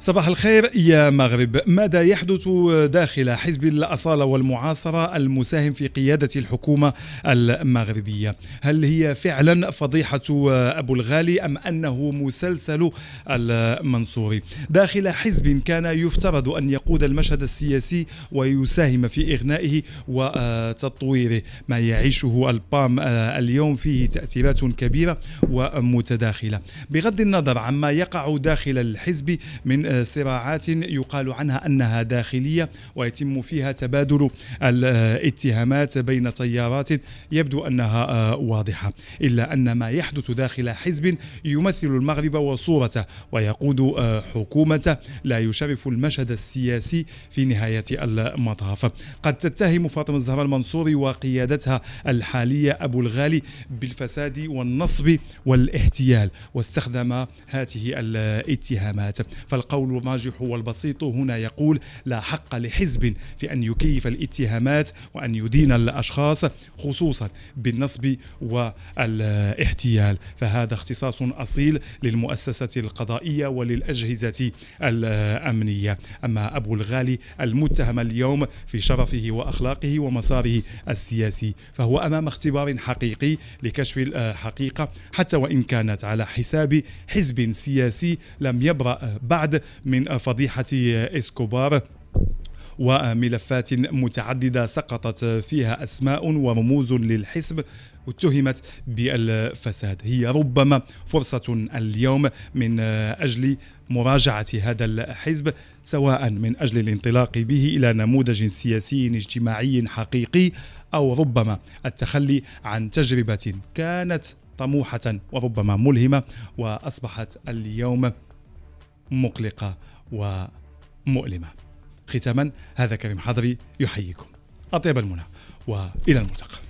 صباح الخير يا مغرب ماذا يحدث داخل حزب الأصالة والمعاصرة المساهم في قيادة الحكومة المغربية هل هي فعلا فضيحة أبو الغالي أم أنه مسلسل المنصوري داخل حزب كان يفترض أن يقود المشهد السياسي ويساهم في إغنائه وتطويره ما يعيشه البام اليوم فيه تأثيرات كبيرة ومتداخلة بغض النظر عما يقع داخل الحزب من صراعات يقال عنها انها داخليه ويتم فيها تبادل الاتهامات بين تيارات يبدو انها واضحه الا ان ما يحدث داخل حزب يمثل المغرب وصورته ويقود حكومته لا يشرف المشهد السياسي في نهايه المطاف قد تتهم فاطمه الزهراء المنصوري وقيادتها الحاليه ابو الغالي بالفساد والنصب والاحتيال واستخدم هذه الاتهامات فالقول القول الناجح والبسيط هنا يقول لا حق لحزب في أن يكيف الاتهامات وأن يدين الأشخاص خصوصا بالنصب والاحتيال فهذا اختصاص أصيل للمؤسسة القضائية وللأجهزة الأمنية أما أبو الغالي المتهم اليوم في شرفه وأخلاقه ومساره السياسي فهو أمام اختبار حقيقي لكشف الحقيقة حتى وإن كانت على حساب حزب سياسي لم يبرأ بعد من فضيحة إسكوبار وملفات متعددة سقطت فيها أسماء ورموز للحزب اتهمت بالفساد هي ربما فرصة اليوم من أجل مراجعة هذا الحزب سواء من أجل الانطلاق به إلى نموذج سياسي اجتماعي حقيقي أو ربما التخلي عن تجربة كانت طموحة وربما ملهمة وأصبحت اليوم مقلقة ومؤلمة ختاما هذا كريم حضري يحييكم أطيب المنى وإلى الملتقى